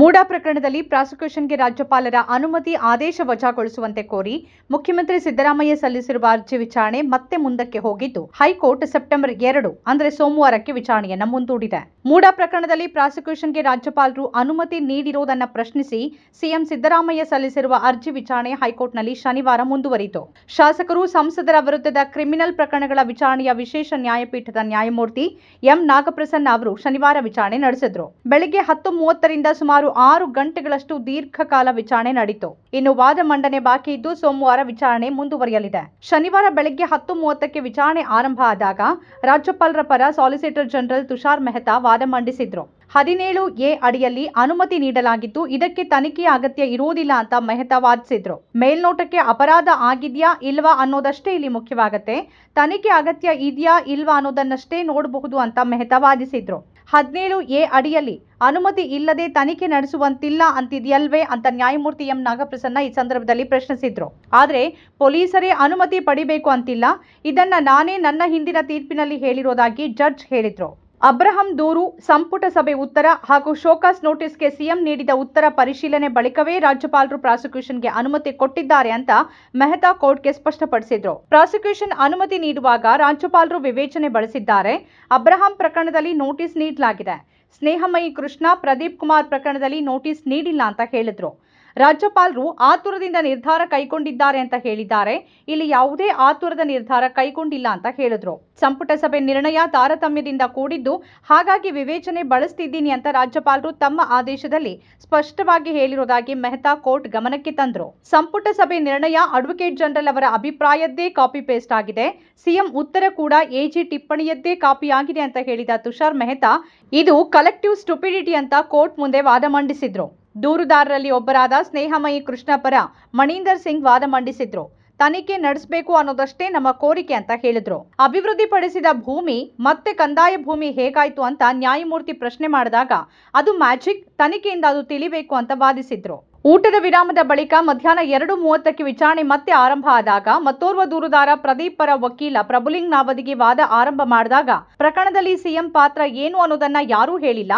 ಮೂಡಾ ಪ್ರಕರಣದಲ್ಲಿ ಪ್ರಾಸಿಕ್ಯೂಷನ್ಗೆ ರಾಜ್ಯಪಾಲರ ಅನುಮತಿ ಆದೇಶ ವಜಾಗೊಳಿಸುವಂತೆ ಕೋರಿ ಮುಖ್ಯಮಂತ್ರಿ ಸಿದ್ದರಾಮಯ್ಯ ಸಲ್ಲಿಸಿರುವ ಅರ್ಜಿ ವಿಚಾರಣೆ ಮತ್ತೆ ಮುಂದಕ್ಕೆ ಹೋಗಿದ್ದು ಹೈಕೋರ್ಟ್ ಸೆಪ್ಟೆಂಬರ್ ಎರಡು ಅಂದರೆ ಸೋಮವಾರಕ್ಕೆ ವಿಚಾರಣೆಯನ್ನು ಮುಂದೂಡಿದೆ ಮೂಡಾ ಪ್ರಕರಣದಲ್ಲಿ ಪ್ರಾಸಿಕ್ಯೂಷನ್ಗೆ ರಾಜ್ಯಪಾಲರು ಅನುಮತಿ ನೀಡಿರುವುದನ್ನು ಪ್ರಶ್ನಿಸಿ ಸಿಎಂ ಸಿದ್ದರಾಮಯ್ಯ ಸಲ್ಲಿಸಿರುವ ಅರ್ಜಿ ವಿಚಾರಣೆ ಹೈಕೋರ್ಟ್ನಲ್ಲಿ ಶನಿವಾರ ಮುಂದುವರಿತು ಶಾಸಕರು ಸಂಸದರ ವಿರುದ್ಧದ ಕ್ರಿಮಿನಲ್ ಪ್ರಕರಣಗಳ ವಿಚಾರಣೆಯ ವಿಶೇಷ ನ್ಯಾಯಪೀಠದ ನ್ಯಾಯಮೂರ್ತಿ ಎಂ ನಾಗಪ್ರಸನ್ನ ಅವರು ಶನಿವಾರ ವಿಚಾರಣೆ ನಡೆಸಿದ್ರು ಬೆಳಗ್ಗೆ ಹತ್ತು ಮೂವತ್ತರಿಂದ ಸುಮಾರು ಸುಮಾರು ಆರು ಗಂಟೆಗಳಷ್ಟು ದೀರ್ಘಕಾಲ ವಿಚಾರಣೆ ನಡೆಯಿತು ಇನ್ನು ವಾದ ಮಂಡನೆ ಬಾಕಿ ಇದ್ದು ಸೋಮವಾರ ವಿಚಾರಣೆ ಮುಂದುವರಿಯಲಿದೆ ಶನಿವಾರ ಬೆಳಗ್ಗೆ ಹತ್ತು ಮೂವತ್ತಕ್ಕೆ ವಿಚಾರಣೆ ಆರಂಭ ಆದಾಗ ರಾಜ್ಯಪಾಲರ ಪರ ಸಾಲಿಸಿಟರ್ ಜನರಲ್ ತುಷಾರ್ ಮೆಹ್ತಾ ವಾದ ಮಂಡಿಸಿದ್ರು ಹದಿನೇಳು ಎ ಅಡಿಯಲ್ಲಿ ಅನುಮತಿ ನೀಡಲಾಗಿದ್ದು ಇದಕ್ಕೆ ತನಿಖೆ ಅಗತ್ಯ ಇರುವುದಿಲ್ಲ ಅಂತ ಮೆಹ್ತಾ ವಾದಿಸಿದ್ರು ಮೇಲ್ನೋಟಕ್ಕೆ ಅಪರಾಧ ಆಗಿದೆಯಾ ಇಲ್ವಾ ಅನ್ನೋದಷ್ಟೇ ಇಲ್ಲಿ ಮುಖ್ಯವಾಗತ್ತೆ ತನಿಖೆ ಅಗತ್ಯ ಇದೆಯಾ ಇಲ್ವಾ ಅನ್ನೋದನ್ನಷ್ಟೇ ನೋಡಬಹುದು ಅಂತ ಮೆಹ್ತಾ ವಾದಿಸಿದ್ರು ಹದಿನೇಳು ಎ ಅಡಿಯಲ್ಲಿ ಅನುಮತಿ ಇಲ್ಲದೆ ತನಿಖೆ ನಡೆಸುವಂತಿಲ್ಲ ಅಂತಿದೆಯಲ್ವೇ ಅಂತ ನ್ಯಾಯಮೂರ್ತಿ ಎಂ ನಾಗಪ್ರಸನ್ನ ಈ ಸಂದರ್ಭದಲ್ಲಿ ಪ್ರಶ್ನಿಸಿದ್ರು ಆದರೆ ಪೊಲೀಸರೇ ಅನುಮತಿ ಪಡಿಬೇಕು ಅಂತಿಲ್ಲ ಇದನ್ನ ನಾನೇ ನನ್ನ ಹಿಂದಿನ ತೀರ್ಪಿನಲ್ಲಿ ಹೇಳಿರೋದಾಗಿ ಜಡ್ಜ್ ಹೇಳಿದ್ರು ಅಬ್ರಹಂ ದೂರು ಸಂಪುಟ ಸಭೆ ಉತ್ತರ ಹಾಗೂ ಶೋಕಾಸ್ ನೋಟಿಸ್ಗೆ ಸಿಎಂ ನೀಡಿದ ಉತ್ತರ ಪರಿಶೀಲನೆ ಬಳಿಕವೇ ರಾಜ್ಯಪಾಲರು ಪ್ರಾಸಿಕ್ಯೂಷನ್ಗೆ ಅನುಮತಿ ಕೊಟ್ಟಿದ್ದಾರೆ ಅಂತ ಮೆಹ್ತಾ ಕೋರ್ಟ್ಗೆ ಸ್ಪಷ್ಟಪಡಿಸಿದ್ರು ಪ್ರಾಸಿಕ್ಯೂಷನ್ ಅನುಮತಿ ನೀಡುವಾಗ ರಾಜ್ಯಪಾಲರು ವಿವೇಚನೆ ಬಳಸಿದ್ದಾರೆ ಅಬ್ರಹಾಂ ಪ್ರಕರಣದಲ್ಲಿ ನೋಟಿಸ್ ನೀಡಲಾಗಿದೆ ಸ್ನೇಹಮಯಿ ಕೃಷ್ಣ ಪ್ರದೀಪ್ ಕುಮಾರ್ ಪ್ರಕರಣದಲ್ಲಿ ನೋಟಿಸ್ ನೀಡಿಲ್ಲ ಅಂತ ಹೇಳಿದ್ರು ರಾಜ್ಯಪಾಲರು ಆತುರದಿಂದ ನಿರ್ಧಾರ ಕೈಗೊಂಡಿದ್ದಾರೆ ಅಂತ ಹೇಳಿದ್ದಾರೆ ಇಲ್ಲಿ ಯಾವುದೇ ಆತುರದ ನಿರ್ಧಾರ ಕೈಗೊಂಡಿಲ್ಲ ಅಂತ ಹೇಳಿದ್ರು ಸಂಪುಟ ಸಭೆ ನಿರ್ಣಯ ತಾರತಮ್ಯದಿಂದ ಕೂಡಿದ್ದು ಹಾಗಾಗಿ ವಿವೇಚನೆ ಬಳಸ್ತಿದ್ದೀನಿ ಅಂತ ರಾಜ್ಯಪಾಲರು ತಮ್ಮ ಆದೇಶದಲ್ಲಿ ಸ್ಪಷ್ಟವಾಗಿ ಹೇಳಿರುವುದಾಗಿ ಮೆಹ್ತಾ ಕೋರ್ಟ್ ಗಮನಕ್ಕೆ ತಂದರು ಸಂಪುಟ ಸಭೆ ನಿರ್ಣಯ ಅಡ್ವೊಕೇಟ್ ಜನರಲ್ ಅವರ ಅಭಿಪ್ರಾಯದ್ದೇ ಕಾಪಿ ಪೇಸ್ಟ್ ಆಗಿದೆ ಸಿಎಂ ಉತ್ತರ ಕೂಡ ಎಜಿ ಟಿಪ್ಪಣಿಯದ್ದೇ ಕಾಪಿಯಾಗಿದೆ ಅಂತ ಹೇಳಿದ ತುಷಾರ್ ಮೆಹ್ತಾ ಇದು ಕಲೆಕ್ಟಿವ್ ಸ್ಟುಪಿಡಿಟಿ ಅಂತ ಕೋರ್ಟ್ ಮುಂದೆ ವಾದ ಮಂಡಿಸಿದ್ರು ದೂರುದಾರರಲ್ಲಿ ಒಬ್ಬರಾದ ಸ್ನೇಹಮಯಿ ಕೃಷ್ಣ ಪರ ಮಣೀಂದರ್ ಸಿಂಗ್ ವಾದ ಮಂಡಿಸಿದ್ರು ತನಿಖೆ ನಡೆಸಬೇಕು ಅನ್ನೋದಷ್ಟೇ ನಮ್ಮ ಕೋರಿಕೆ ಅಂತ ಹೇಳಿದ್ರು ಅಭಿವೃದ್ಧಿಪಡಿಸಿದ ಭೂಮಿ ಮತ್ತೆ ಕಂದಾಯ ಭೂಮಿ ಹೇಗಾಯ್ತು ಅಂತ ನ್ಯಾಯಮೂರ್ತಿ ಪ್ರಶ್ನೆ ಮಾಡಿದಾಗ ಅದು ಮ್ಯಾಜಿಕ್ ತನಿಖೆಯಿಂದ ಅದು ತಿಳಿಬೇಕು ಅಂತ ವಾದಿಸಿದ್ರು ಊಟದ ವಿರಾಮದ ಬಳಿಕ ಮಧ್ಯಾಹ್ನ ಎರಡು ಮೂವತ್ತಕ್ಕೆ ವಿಚಾರಣೆ ಮತ್ತೆ ಆರಂಭ ಆದಾಗ ಮತ್ತೋರ್ವ ದೂರುದಾರ ಪ್ರದೀಪ್ ಪರ ವಕೀಲ ಪ್ರಭುಲಿಂಗ್ ನಾವದಿಗೆ ವಾದ ಆರಂಭ ಮಾಡಿದಾಗ ಪ್ರಕರಣದಲ್ಲಿ ಸಿಎಂ ಪಾತ್ರ ಏನು ಅನ್ನೋದನ್ನ ಯಾರೂ ಹೇಳಿಲ್ಲ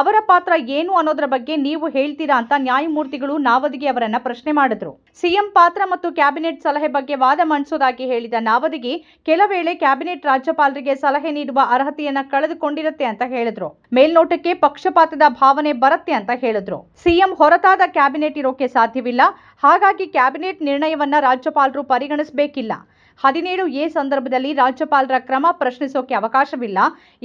ಅವರ ಪಾತ್ರ ಏನು ಅನ್ನೋದರ ಬಗ್ಗೆ ನೀವು ಹೇಳ್ತೀರಾ ಅಂತ ನ್ಯಾಯಮೂರ್ತಿಗಳು ನಾವದಿಗೆ ಅವರನ್ನ ಪ್ರಶ್ನೆ ಮಾಡಿದ್ರು ಸಿಎಂ ಪಾತ್ರ ಮತ್ತು ಕ್ಯಾಬಿನೆಟ್ ಸಲಹೆ ಬಗ್ಗೆ ವಾದ ಮಂಡಿಸೋದಾಗಿ ಹೇಳಿದ ನಾವದಿಗೆ ಕೆಲವೇಳೆ ಕ್ಯಾಬಿನೆಟ್ ರಾಜ್ಯಪಾಲರಿಗೆ ಸಲಹೆ ನೀಡುವ ಅರ್ಹತೆಯನ್ನ ಕಳೆದುಕೊಂಡಿರುತ್ತೆ ಅಂತ ಹೇಳಿದ್ರು ಮೇಲ್ನೋಟಕ್ಕೆ ಪಕ್ಷಪಾತದ ಭಾವನೆ ಬರುತ್ತೆ ಅಂತ ಹೇಳಿದ್ರು ಸಿಎಂ ಹೊರತಾದ ಕ್ಯಾಬಿನೆಟ್ ಕ್ಯಾಬಿನೆಟ್ ಇರೋಕ್ಕೆ ಸಾಧ್ಯವಿಲ್ಲ ಹಾಗಾಗಿ ಕ್ಯಾಬಿನೆಟ್ ನಿರ್ಣಯವನ್ನು ರಾಜ್ಯಪಾಲರು ಪರಿಗಣಿಸಬೇಕಿಲ್ಲ ಹದಿನೇಳು ಎ ಸಂದರ್ಭದಲ್ಲಿ ರಾಜ್ಯಪಾಲರ ಕ್ರಮ ಪ್ರಶ್ನಿಸೋಕೆ ಅವಕಾಶವಿಲ್ಲ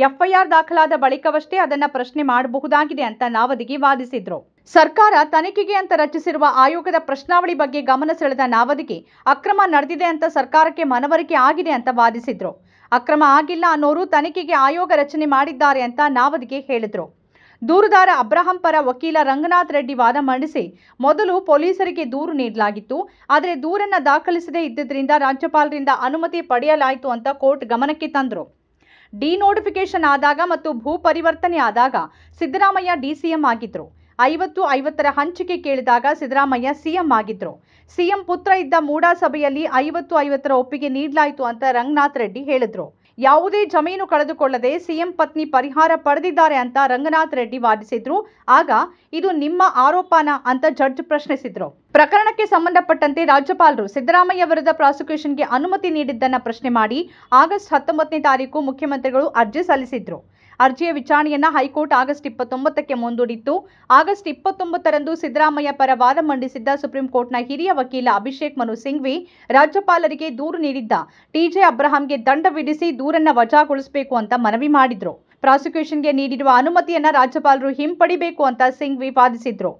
ಎಫ್ಐಆರ್ ದಾಖಲಾದ ಬಳಿಕವಷ್ಟೇ ಅದನ್ನು ಪ್ರಶ್ನೆ ಮಾಡಬಹುದಾಗಿದೆ ಅಂತ ನಾವದಿಗೆ ವಾದಿಸಿದ್ರು ಸರ್ಕಾರ ತನಿಖೆಗೆ ಅಂತ ರಚಿಸಿರುವ ಆಯೋಗದ ಪ್ರಶ್ನಾವಳಿ ಬಗ್ಗೆ ಗಮನ ಸೆಳೆದ ನಾವದಿಗೆ ಅಕ್ರಮ ನಡೆದಿದೆ ಅಂತ ಸರ್ಕಾರಕ್ಕೆ ಮನವರಿಕೆ ಆಗಿದೆ ಅಂತ ವಾದಿಸಿದ್ರು ಅಕ್ರಮ ಆಗಿಲ್ಲ ಅನ್ನೋರು ತನಿಖೆಗೆ ಆಯೋಗ ರಚನೆ ಮಾಡಿದ್ದಾರೆ ಅಂತ ನಾವದಿಗೆ ಹೇಳಿದ್ರು ದೂರುದಾರ ಅಬ್ರಹಂ ಪರ ವಕೀಲ ರಂಗನಾಥ್ ರೆಡ್ಡಿ ವಾದ ಮಂಡಿಸಿ ಮೊದಲು ಪೊಲೀಸರಿಗೆ ದೂರು ನೀಡಲಾಗಿತ್ತು ಆದರೆ ದೂರನ್ನು ದಾಖಲಿಸದೇ ಇದ್ದುದರಿಂದ ರಾಜ್ಯಪಾಲರಿಂದ ಅನುಮತಿ ಪಡೆಯಲಾಯಿತು ಅಂತ ಕೋರ್ಟ್ ಗಮನಕ್ಕೆ ತಂದರು ಡಿನೋಟಿಫಿಕೇಶನ್ ಆದಾಗ ಮತ್ತು ಭೂ ಪರಿವರ್ತನೆ ಆದಾಗ ಸಿದ್ದರಾಮಯ್ಯ ಡಿಸಿಎಂ ಆಗಿದ್ರು ಐವತ್ತು ಐವತ್ತರ ಹಂಚಿಕೆ ಕೇಳಿದಾಗ ಸಿದ್ದರಾಮಯ್ಯ ಸಿಎಂ ಆಗಿದ್ರು ಸಿಎಂ ಪುತ್ರ ಇದ್ದ ಮೂಡಾ ಸಭೆಯಲ್ಲಿ ಐವತ್ತು ಐವತ್ತರ ಒಪ್ಪಿಗೆ ನೀಡಲಾಯಿತು ಅಂತ ರಂಗನಾಥ್ ರೆಡ್ಡಿ ಹೇಳಿದ್ರು ಯಾವುದೇ ಜಮೀನು ಕಳೆದುಕೊಳ್ಳದೆ ಸಿಎಂ ಪತ್ನಿ ಪರಿಹಾರ ಪಡೆದಿದ್ದಾರೆ ಅಂತ ರಂಗನಾಥ್ ರೆಡ್ಡಿ ವಾದಿಸಿದ್ರು ಆಗ ಇದು ನಿಮ್ಮ ಆರೋಪನ ಅಂತ ಜಡ್ಜ್ ಪ್ರಶ್ನಿಸಿದ್ರು ಪ್ರಕರಣಕ್ಕೆ ಸಂಬಂಧಪಟ್ಟಂತೆ ರಾಜ್ಯಪಾಲರು ಸಿದ್ದರಾಮಯ್ಯ ವಿರುದ್ಧ ಪ್ರಾಸಿಕ್ಯೂಷನ್ಗೆ ಅನುಮತಿ ನೀಡಿದ್ದನ್ನ ಪ್ರಶ್ನೆ ಮಾಡಿ ಆಗಸ್ಟ್ ಹತ್ತೊಂಬತ್ತನೇ ತಾರೀಕು ಮುಖ್ಯಮಂತ್ರಿಗಳು ಅರ್ಜಿ ಸಲ್ಲಿಸಿದ್ರು ಅರ್ಜಿಯ ವಿಚಾರಣೆಯನ್ನ ಹೈಕೋರ್ಟ್ ಆಗಸ್ಟ್ ಇಪ್ಪತ್ತೊಂಬತ್ತಕ್ಕೆ ಮುಂದೂಡಿತ್ತು ಆಗಸ್ಟ್ ಇಪ್ಪತ್ತೊಂಬತ್ತರಂದು ಸಿದ್ದರಾಮಯ್ಯ ಪರ ವಾದ ಮಂಡಿಸಿದ್ದ ಸುಪ್ರೀಂ ಕೋರ್ಟ್ನ ಹಿರಿಯ ವಕೀಲ ಅಭಿಷೇಕ್ ಮನು ಸಿಂಘ್ವಿ ರಾಜ್ಯಪಾಲರಿಗೆ ದೂರು ನೀಡಿದ್ದ ಟಿಜೆ ಅಬ್ರಹಾಂಗೆ ದಂಡ ವಿಧಿಸಿ ದೂರನ್ನ ವಜಾಗೊಳಿಸಬೇಕು ಅಂತ ಮನವಿ ಮಾಡಿದ್ರು ಪ್ರಾಸಿಕ್ಯೂಷನ್ಗೆ ನೀಡಿರುವ ಅನುಮತಿಯನ್ನ ರಾಜ್ಯಪಾಲರು ಹಿಂಪಡಿಬೇಕು ಅಂತ ಸಿಂಘ್ವಿ ವಾದಿಸಿದ್ರು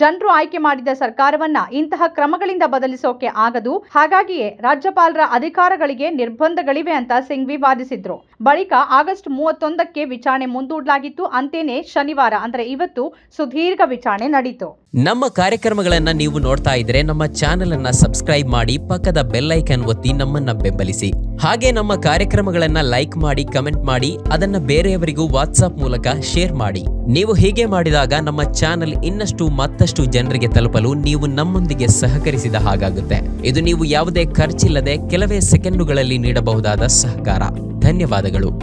ಜನರು ಆಯ್ಕೆ ಮಾಡಿದ ಸರ್ಕಾರವನ್ನ ಇಂತಹ ಕ್ರಮಗಳಿಂದ ಬದಲಿಸೋಕೆ ಆಗದು ಹಾಗಾಗಿಯೇ ರಾಜ್ಯಪಾಲರ ಅಧಿಕಾರಗಳಿಗೆ ನಿರ್ಬಂಧಗಳಿವೆ ಅಂತ ಸಿಂಘ್ವಿ ವಾದಿಸಿದ್ರು ಬಳಿಕ ಆಗಸ್ಟ್ ಮೂವತ್ತೊಂದಕ್ಕೆ ವಿಚಾರಣೆ ಮುಂದೂಡಲಾಗಿತ್ತು ಅಂತೇನೆ ಶನಿವಾರ ಅಂದ್ರೆ ಇವತ್ತು ಸುದೀರ್ಘ ವಿಚಾರಣೆ ನಡೀತು ನಮ್ಮ ಕಾರ್ಯಕ್ರಮಗಳನ್ನ ನೀವು ನೋಡ್ತಾ ಇದ್ರೆ ನಮ್ಮ ಚಾನೆಲ್ ಅನ್ನ ಸಬ್ಸ್ಕ್ರೈಬ್ ಮಾಡಿ ಪಕ್ಕದ ಬೆಲ್ಲೈಕನ್ ಒತ್ತಿ ನಮ್ಮನ್ನ ಬೆಂಬಲಿಸಿ ಹಾಗೆ ನಮ್ಮ ಕಾರ್ಯಕ್ರಮಗಳನ್ನು ಲೈಕ್ ಮಾಡಿ ಕಮೆಂಟ್ ಮಾಡಿ ಅದನ್ನು ಬೇರೆಯವರಿಗೂ ವಾಟ್ಸಾಪ್ ಮೂಲಕ ಶೇರ್ ಮಾಡಿ ನೀವು ಹೀಗೆ ಮಾಡಿದಾಗ ನಮ್ಮ ಚಾನೆಲ್ ಇನ್ನಷ್ಟು ಮತ್ತಷ್ಟು ಜನರಿಗೆ ತಲುಪಲು ನೀವು ನಮ್ಮೊಂದಿಗೆ ಸಹಕರಿಸಿದ ಹಾಗಾಗುತ್ತೆ ಇದು ನೀವು ಯಾವುದೇ ಖರ್ಚಿಲ್ಲದೆ ಕೆಲವೇ ಸೆಕೆಂಡುಗಳಲ್ಲಿ ನೀಡಬಹುದಾದ ಸಹಕಾರ ಧನ್ಯವಾದಗಳು